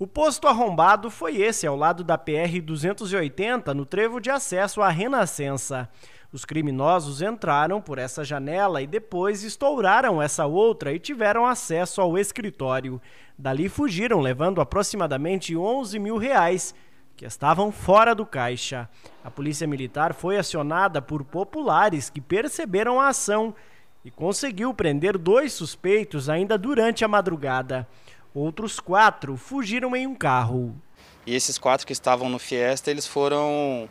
O posto arrombado foi esse, ao lado da PR-280, no trevo de acesso à Renascença. Os criminosos entraram por essa janela e depois estouraram essa outra e tiveram acesso ao escritório. Dali fugiram, levando aproximadamente 11 mil reais, que estavam fora do caixa. A polícia militar foi acionada por populares que perceberam a ação e conseguiu prender dois suspeitos ainda durante a madrugada. Outros quatro fugiram em um carro. E esses quatro que estavam no Fiesta, eles foram.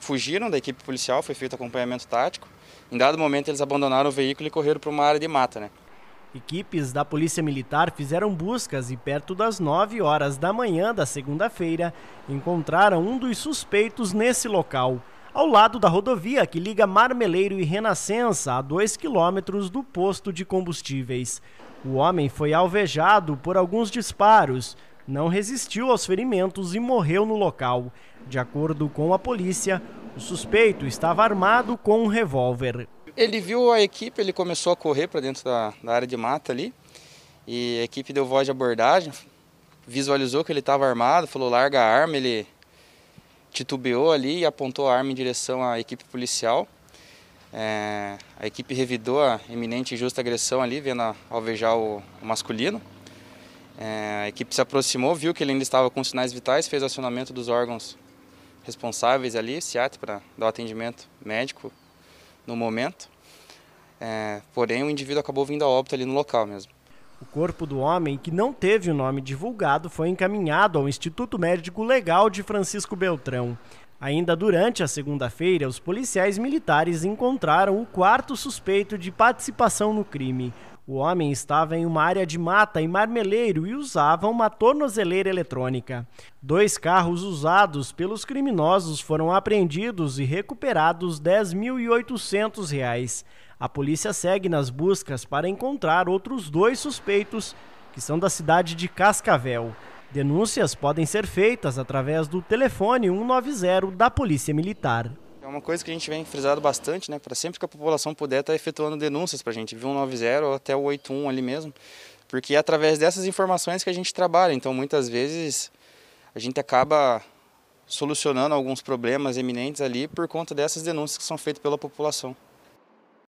fugiram da equipe policial, foi feito acompanhamento tático. Em dado momento, eles abandonaram o veículo e correram para uma área de mata, né? Equipes da Polícia Militar fizeram buscas e, perto das 9 horas da manhã da segunda-feira, encontraram um dos suspeitos nesse local ao lado da rodovia que liga Marmeleiro e Renascença, a 2 quilômetros do posto de combustíveis. O homem foi alvejado por alguns disparos, não resistiu aos ferimentos e morreu no local. De acordo com a polícia, o suspeito estava armado com um revólver. Ele viu a equipe, ele começou a correr para dentro da, da, área de mata ali. E a equipe deu voz de abordagem, visualizou que ele estava armado, falou larga a arma, ele titubeou ali e apontou a arma em direção à equipe policial. É, a equipe revidou a eminente e justa agressão ali, vendo a, alvejar o, o masculino. É, a equipe se aproximou, viu que ele ainda estava com sinais vitais, fez acionamento dos órgãos responsáveis ali, SIAT, para dar o atendimento médico no momento. É, porém, o indivíduo acabou vindo a óbito ali no local mesmo. O corpo do homem, que não teve o nome divulgado, foi encaminhado ao Instituto Médico Legal de Francisco Beltrão. Ainda durante a segunda-feira, os policiais militares encontraram o quarto suspeito de participação no crime. O homem estava em uma área de mata e marmeleiro e usava uma tornozeleira eletrônica. Dois carros usados pelos criminosos foram apreendidos e recuperados R$ 10.800. A polícia segue nas buscas para encontrar outros dois suspeitos, que são da cidade de Cascavel. Denúncias podem ser feitas através do telefone 190 da Polícia Militar. É uma coisa que a gente vem frisado bastante, né? Para sempre que a população puder estar tá efetuando denúncias para a gente, 190 ou até o 81 ali mesmo, porque é através dessas informações que a gente trabalha. Então, muitas vezes a gente acaba solucionando alguns problemas eminentes ali por conta dessas denúncias que são feitas pela população.